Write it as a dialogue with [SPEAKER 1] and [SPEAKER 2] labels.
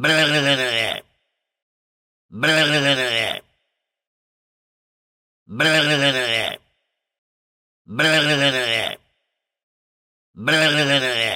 [SPEAKER 1] Бррррррр. Бррррррр. Бррррррр. Бррррррр. Бррррррр.